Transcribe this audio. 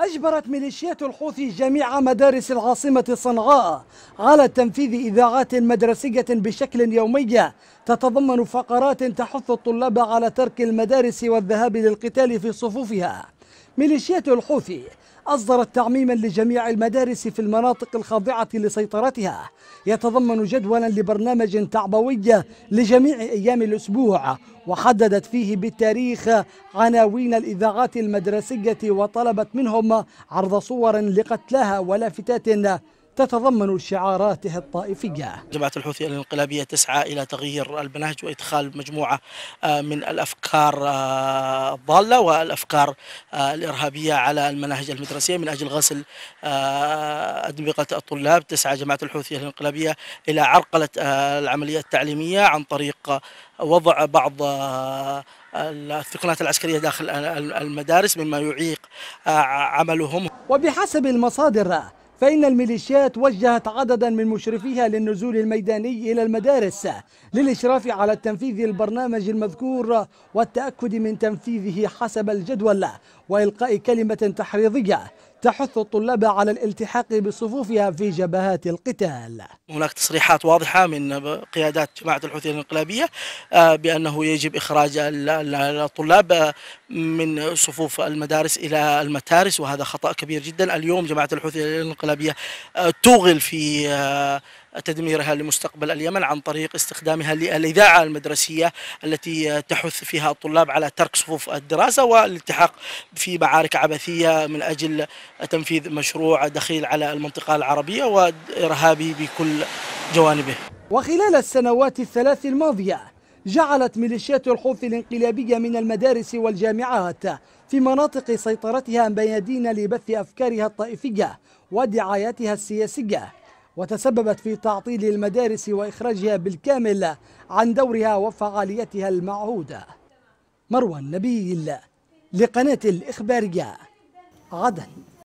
أجبرت ميليشيات الحوثي جميع مدارس العاصمة صنعاء على تنفيذ إذاعات مدرسية بشكل يومي تتضمن فقرات تحث الطلاب على ترك المدارس والذهاب للقتال في صفوفها ميليشيات الحوثي أصدرت تعميما لجميع المدارس في المناطق الخاضعة لسيطرتها يتضمن جدولا لبرنامج تعبوي لجميع أيام الأسبوع وحددت فيه بالتاريخ عناوين الإذاعات المدرسية وطلبت منهم عرض صور لقتلاها ولافتات تتضمن شعاراتها الطائفية جماعة الحوثي الانقلابية تسعى إلى تغيير المناهج وإدخال مجموعة آه، من الأفكار آه، الضالة والأفكار آه، الإرهابية على المناهج المدرسية من أجل غسل أدمغة الطلاب تسعى جماعة الحوثي الانقلابية إلى عرقلة العملية التعليمية عن طريق وضع بعض الثقنات العسكرية داخل المدارس مما يعيق عملهم وبحسب المصادر فإن الميليشيات وجهت عددا من مشرفيها للنزول الميداني إلى المدارس للإشراف على تنفيذ البرنامج المذكور والتأكد من تنفيذه حسب الجدول وإلقاء كلمة تحريضية تحث الطلاب على الالتحاق بصفوفها في جبهات القتال هناك تصريحات واضحة من قيادات جماعة الحوثي الانقلابية آه، بأنه يجب إخراج الطلاب آه، من صفوف المدارس إلى المتارس وهذا خطأ كبير جدا اليوم جماعة الحوثي الانقلابية آه، توغل في تدميرها لمستقبل اليمن عن طريق استخدامها للإذاعة المدرسية التي تحث فيها الطلاب على ترك صفوف الدراسة والالتحاق في معارك عبثية من أجل تنفيذ مشروع دخيل على المنطقة العربية وإرهابي بكل جوانبه وخلال السنوات الثلاث الماضية جعلت ميليشيات الحوثي الانقلابية من المدارس والجامعات في مناطق سيطرتها ميادين لبث أفكارها الطائفية ودعاياتها السياسية وتسببت في تعطيل المدارس وإخراجها بالكامل عن دورها وفعاليتها المعهودة مروى النبي لقناة الإخبارية عدن